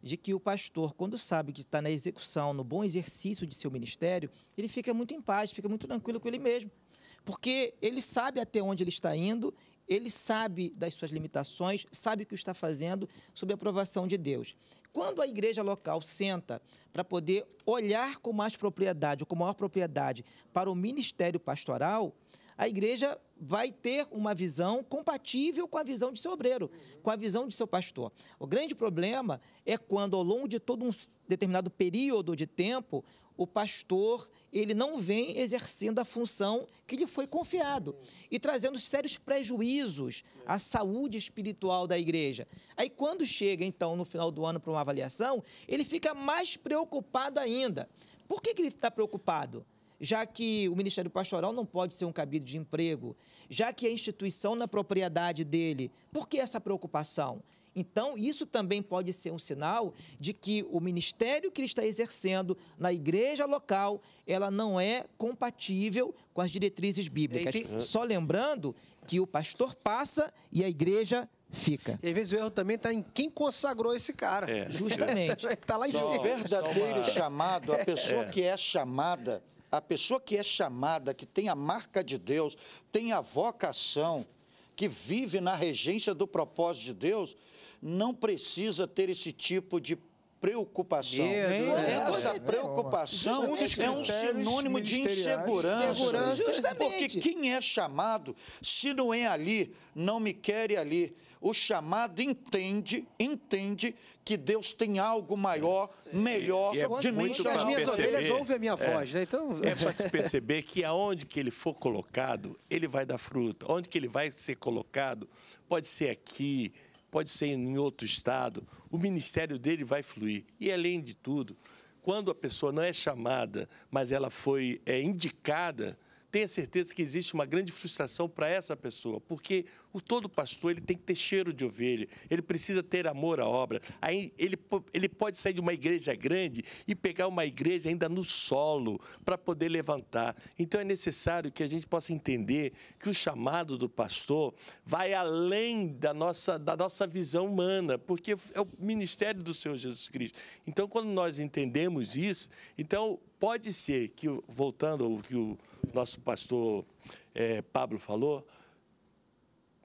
de que o pastor, quando sabe que está na execução, no bom exercício de seu ministério, ele fica muito em paz, fica muito tranquilo com ele mesmo, porque ele sabe até onde ele está indo ele sabe das suas limitações, sabe o que está fazendo sob a aprovação de Deus. Quando a igreja local senta para poder olhar com mais propriedade, ou com maior propriedade, para o ministério pastoral, a igreja vai ter uma visão compatível com a visão de seu obreiro, com a visão de seu pastor. O grande problema é quando, ao longo de todo um determinado período de tempo, o pastor ele não vem exercendo a função que lhe foi confiado e trazendo sérios prejuízos à saúde espiritual da igreja. Aí quando chega então no final do ano para uma avaliação, ele fica mais preocupado ainda. Por que, que ele está preocupado? já que o Ministério Pastoral não pode ser um cabide de emprego, já que a instituição na é propriedade dele. Por que essa preocupação? Então, isso também pode ser um sinal de que o ministério que ele está exercendo na igreja local, ela não é compatível com as diretrizes bíblicas. Tem... Só lembrando que o pastor passa e a igreja fica. E às vezes o erro também está em quem consagrou esse cara. É. Justamente. Está lá em cima. O verdadeiro uma... chamado, a é. pessoa é. que é chamada a pessoa que é chamada, que tem a marca de Deus, tem a vocação, que vive na regência do propósito de Deus, não precisa ter esse tipo de preocupação. Medo, né? é, Essa é, preocupação é, um sinônimo de insegurança. Porque quem é chamado, se não é ali, não me quer ali, o chamado entende, entende que Deus tem algo maior, é. melhor, e, e é de mim. As minhas perceber, orelhas é. ouvem a minha é, voz, né? Então... É para se perceber que aonde que ele for colocado, ele vai dar fruto. Onde que ele vai ser colocado, pode ser aqui, pode ser em outro estado, o ministério dele vai fluir. E além de tudo, quando a pessoa não é chamada, mas ela foi é, indicada, tenha certeza que existe uma grande frustração para essa pessoa, porque o todo pastor ele tem que ter cheiro de ovelha, ele precisa ter amor à obra. Aí ele, ele pode sair de uma igreja grande e pegar uma igreja ainda no solo para poder levantar. Então é necessário que a gente possa entender que o chamado do pastor vai além da nossa, da nossa visão humana, porque é o ministério do Senhor Jesus Cristo. Então, quando nós entendemos isso, então Pode ser que, voltando ao que o nosso pastor é, Pablo falou,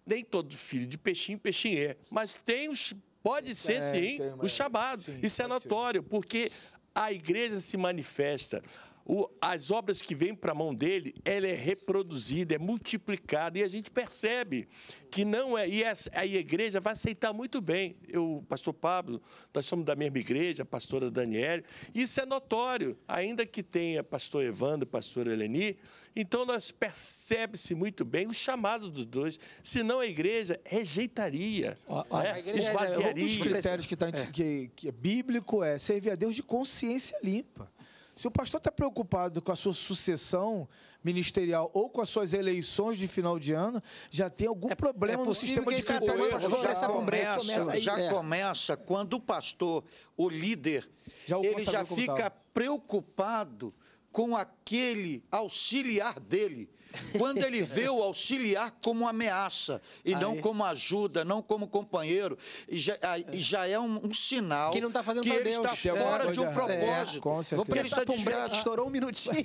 nem todo filho de peixinho, peixinho é, mas tem os, pode ser sim, uma... os chamados. Isso é notório, ser. porque a igreja se manifesta, o, as obras que vêm para a mão dele, ela é reproduzida, é multiplicada, e a gente percebe que não é. E a, igreja vai aceitar muito bem. Eu, pastor Pablo, nós somos da mesma igreja, a pastora Daniele, isso é notório, ainda que tenha pastor Evandro, pastor Eleni, então nós percebe-se muito bem o chamado dos dois, senão a igreja rejeitaria, a, é, né? a igreja esvaziaria. É um dos critérios que, tá, é. que, que é bíblico é servir a Deus de consciência limpa. Se o pastor está preocupado com a sua sucessão ministerial ou com as suas eleições de final de ano, já tem algum é, problema é no sistema de critério. Tá já, começa, começa, já é. começa quando o pastor, o líder, já ele já fica preocupado com aquele auxiliar dele quando ele vê o auxiliar como ameaça e Aí. não ah, é. como ajuda, não como companheiro, já, é. já é um, um sinal que, não tá fazendo que ele Deus. está Tem é fora de um propósito. É, Vou prestar um break, estourou um minutinho.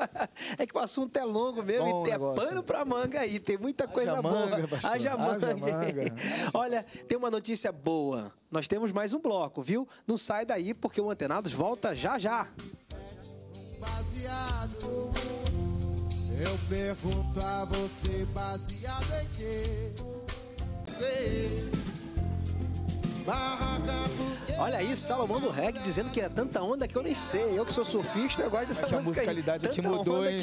é que o assunto é longo mesmo Bom e tem pano para manga aí, tem muita Haja coisa manga, boa. Haja manga. Haja manga. Olha, tem uma notícia boa. Nós temos mais um bloco, viu? Não sai daí porque o Antenados volta já já. Baseado. Eu pergunto a você baseado em quê? Sei. Olha aí, Salomão do Reggae dizendo que é tanta onda que eu nem sei. Eu que sou surfista, eu gosto dessa música. A musicalidade aqui mudou, hein?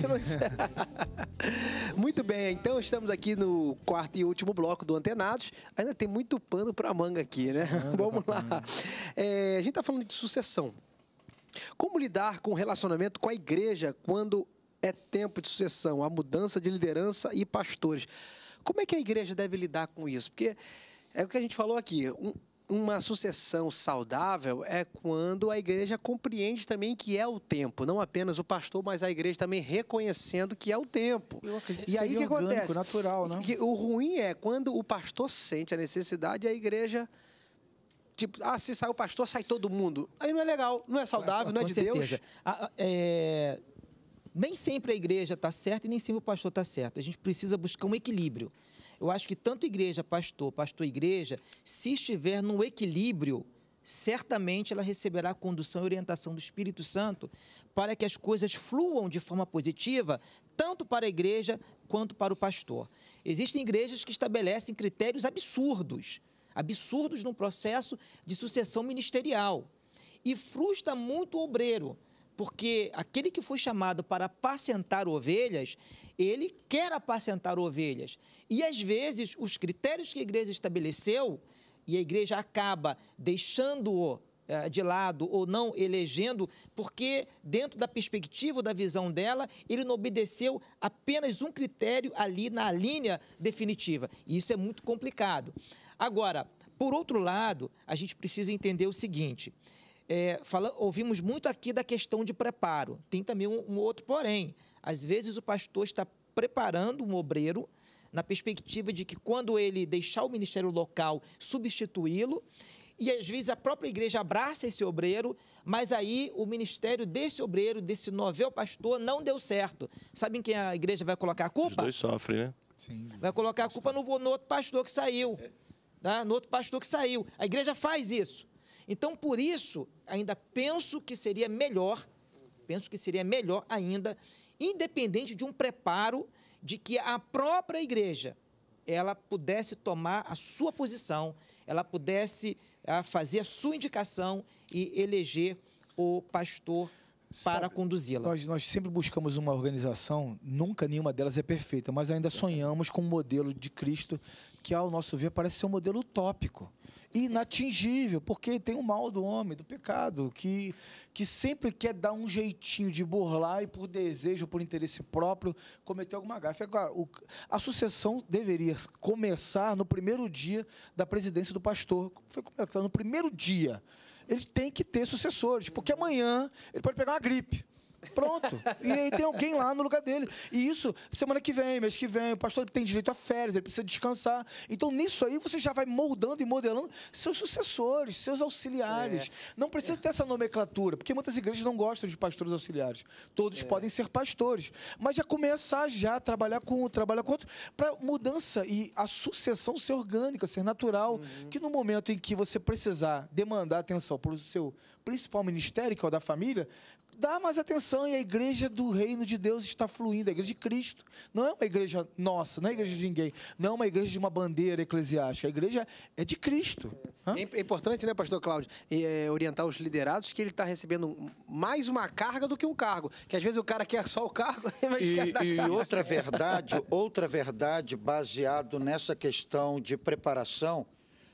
muito bem, então estamos aqui no quarto e último bloco do Antenados. Ainda tem muito pano para manga aqui, né? Vamos lá. É, a gente está falando de sucessão. Como lidar com o relacionamento com a igreja quando é tempo de sucessão, a mudança de liderança e pastores. Como é que a igreja deve lidar com isso? Porque é o que a gente falou aqui. Um, uma sucessão saudável é quando a igreja compreende também que é o tempo, não apenas o pastor, mas a igreja também reconhecendo que é o tempo. e aí o que orgânico, acontece? Natural, né? Que o ruim é quando o pastor sente a necessidade e a igreja tipo, ah, se sai o pastor, sai todo mundo. Aí não é legal, não é saudável, não é de certeza. Deus. A, é, nem sempre a igreja está certa e nem sempre o pastor está certo. A gente precisa buscar um equilíbrio. Eu acho que tanto igreja, pastor, pastor, igreja, se estiver no equilíbrio, certamente ela receberá a condução e orientação do Espírito Santo para que as coisas fluam de forma positiva, tanto para a igreja quanto para o pastor. Existem igrejas que estabelecem critérios absurdos, absurdos no processo de sucessão ministerial, e frustra muito o obreiro porque aquele que foi chamado para apacentar ovelhas, ele quer apacentar ovelhas. E às vezes os critérios que a igreja estabeleceu, e a igreja acaba deixando-o eh, de lado ou não elegendo, porque dentro da perspectiva da visão dela, ele não obedeceu apenas um critério ali na linha definitiva. E isso é muito complicado. Agora, por outro lado, a gente precisa entender o seguinte: é, fala, ouvimos muito aqui da questão de preparo. Tem também um, um outro porém. Às vezes o pastor está preparando um obreiro na perspectiva de que quando ele deixar o ministério local, substituí-lo. E às vezes a própria igreja abraça esse obreiro, mas aí o ministério desse obreiro, desse novel pastor, não deu certo. Sabem quem a igreja vai colocar a culpa? Os dois sofrem, né? Sim. Vai colocar a culpa no, no outro pastor que saiu. Tá? No outro pastor que saiu. A igreja faz isso. Então, por isso, ainda penso que seria melhor, penso que seria melhor ainda, independente de um preparo, de que a própria igreja ela pudesse tomar a sua posição, ela pudesse ah, fazer a sua indicação e eleger o pastor para conduzi-la. Nós, nós, sempre buscamos uma organização, nunca nenhuma delas é perfeita, mas ainda sonhamos com um modelo de Cristo que, ao nosso ver, parece ser um modelo utópico, inatingível, porque tem o mal do homem, do pecado, que, que sempre quer dar um jeitinho de burlar e, por desejo, por interesse próprio, cometer alguma gafe. Agora, o, a sucessão deveria começar no primeiro dia da presidência do pastor, como foi começar no primeiro dia ele tem que ter sucessores, porque amanhã ele pode pegar uma gripe. Pronto. E aí tem alguém lá no lugar dele. E isso, semana que vem, mês que vem, o pastor tem direito a férias, ele precisa descansar. Então, nisso aí, você já vai moldando e modelando seus sucessores, seus auxiliares. É. Não precisa ter essa nomenclatura, porque muitas igrejas não gostam de pastores auxiliares. Todos é. podem ser pastores. Mas já começar já a trabalhar com um, trabalhar com outro, para mudança e a sucessão ser orgânica, ser natural. Uhum. Que no momento em que você precisar demandar atenção para o seu principal ministério, que é o da família, dá mais atenção e a igreja do reino de Deus está fluindo. A igreja de Cristo não é uma igreja nossa, não é igreja de ninguém, não é uma igreja de uma bandeira eclesiástica. A igreja é de Cristo. É, é importante, né, pastor Cláudio, é, orientar os liderados que ele está recebendo mais uma carga do que um cargo. Que às vezes o cara quer só o cargo, mas e, quer dar e outra verdade, outra verdade baseado nessa questão de preparação.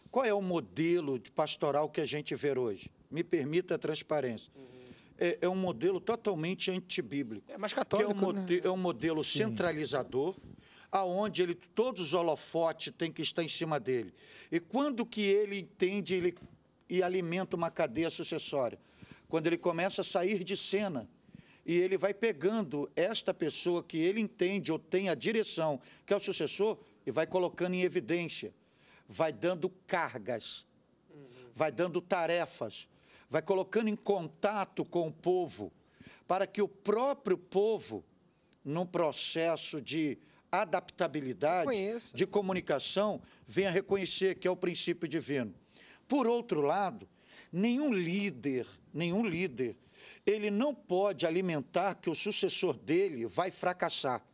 Qual é o modelo de pastoral que a gente vê hoje? Me permita a transparência. Uhum é, é um modelo totalmente antibíblico. É mais católico. Que é, um, né? é um modelo Sim. centralizador, aonde ele todos os holofotes têm que estar em cima dele. E quando que ele entende ele, e alimenta uma cadeia sucessória? Quando ele começa a sair de cena e ele vai pegando esta pessoa que ele entende ou tem a direção, que é o sucessor, e vai colocando em evidência, vai dando cargas, uhum. vai dando tarefas, vai colocando em contato com o povo, para que o próprio povo, num processo de adaptabilidade, de comunicação, venha reconhecer que é o princípio divino. Por outro lado, nenhum líder, nenhum líder, ele não pode alimentar que o sucessor dele vai fracassar.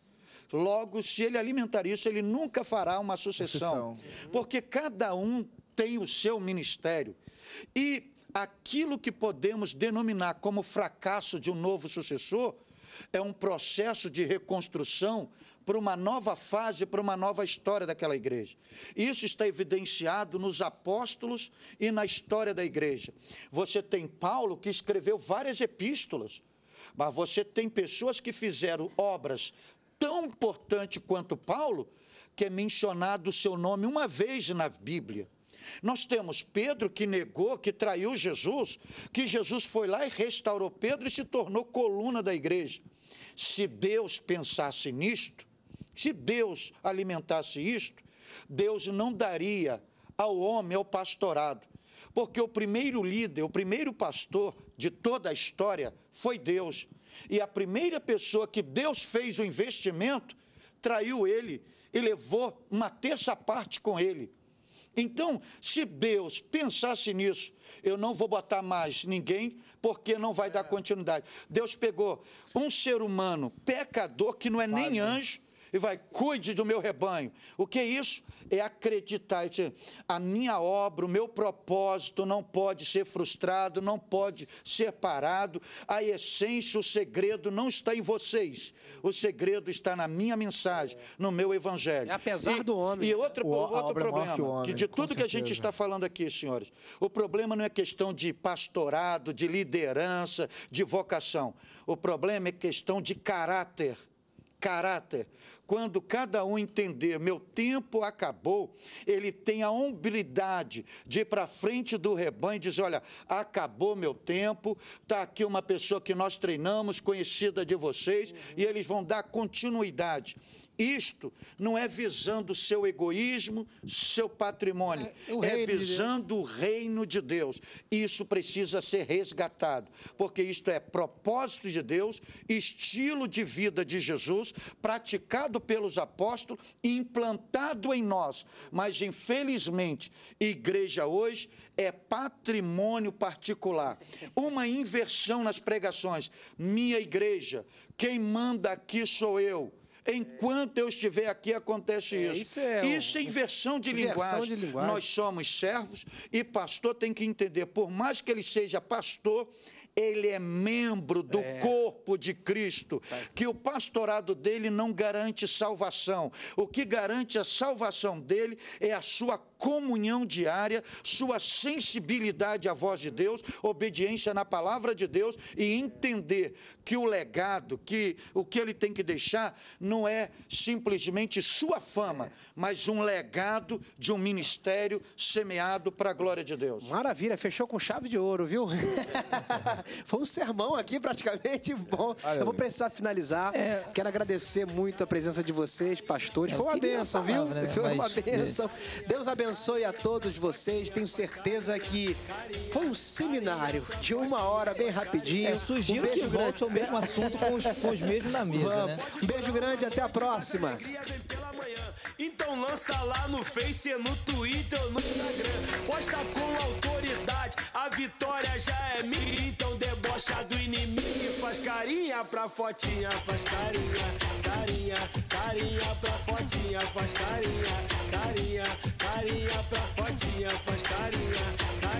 Logo, se ele alimentar isso, ele nunca fará uma sucessão. sucessão. Porque cada um tem o seu ministério. E aquilo que podemos denominar como fracasso de um novo sucessor é um processo de reconstrução para uma nova fase, para uma nova história daquela igreja. Isso está evidenciado nos apóstolos e na história da igreja. Você tem Paulo, que escreveu várias epístolas, mas você tem pessoas que fizeram obras tão importantes quanto Paulo, que é mencionado o seu nome uma vez na Bíblia. Nós temos Pedro que negou, que traiu Jesus, que Jesus foi lá e restaurou Pedro e se tornou coluna da igreja. Se Deus pensasse nisto, se Deus alimentasse isto, Deus não daria ao homem, ao pastorado. Porque o primeiro líder, o primeiro pastor de toda a história foi Deus. E a primeira pessoa que Deus fez o investimento traiu ele e levou uma terça parte com ele. Então, se Deus pensasse nisso, eu não vou botar mais ninguém, porque não vai dar continuidade. Deus pegou um ser humano pecador, que não é nem anjo, e vai, cuide do meu rebanho. O que é isso? É acreditar. É, a minha obra, o meu propósito não pode ser frustrado, não pode ser parado. A essência, o segredo não está em vocês. O segredo está na minha mensagem, no meu evangelho. É apesar e, do homem. E outro, o, outro problema, homem, que de tudo que a gente está falando aqui, senhores, o problema não é questão de pastorado, de liderança, de vocação. O problema é questão de caráter caráter. Quando cada um entender, meu tempo acabou, ele tem a hombridade de ir para frente do rebanho e dizer: olha, acabou meu tempo, está aqui uma pessoa que nós treinamos, conhecida de vocês, uhum. e eles vão dar continuidade. Isto não é visando seu egoísmo, seu patrimônio, é, é, é visando de o reino de Deus. Isso precisa ser resgatado, porque isto é propósito de Deus, estilo de vida de Jesus, praticado pelos apóstolos implantado em nós. Mas, infelizmente, igreja hoje é patrimônio particular. Uma inversão nas pregações. Minha igreja, quem manda aqui sou eu Enquanto eu estiver aqui, acontece é, isso. Isso é, isso é inversão, de, inversão linguagem. de linguagem. Nós somos servos e pastor tem que entender, por mais que ele seja pastor, ele é membro do é. corpo de Cristo, tá que o pastorado dele não garante salvação. O que garante a salvação dele é a sua comunhão diária, sua sensibilidade à voz de Deus, obediência na palavra de Deus e entender que o legado, que o que ele tem que deixar não é simplesmente sua fama, mas um legado de um ministério semeado para a glória de Deus. Maravilha, fechou com chave de ouro, viu? Foi um sermão aqui praticamente bom. Eu vou precisar finalizar. É. Quero agradecer muito a presença de vocês, pastores. É, né, Foi uma né. benção, viu? Foi uma benção. Deus abençoe abençoe a todos vocês. Tenho certeza que foi um seminário de uma hora, bem rapidinho. É, sugiro um que grande. volte ao mesmo assunto com os, com os mesmos na mesa. Vamos. Né? Um beijo grande, até a próxima. Então lança lá no Face, é no Twitter no Instagram. Posta com autoridade, a vitória já é minha. Então debocha do inimigo e faz carinha pra fotinha, faz carinha, carinha, carinha pra fotinha, faz carinha, carinha, carinha novinha pra fotinha, faz carinha.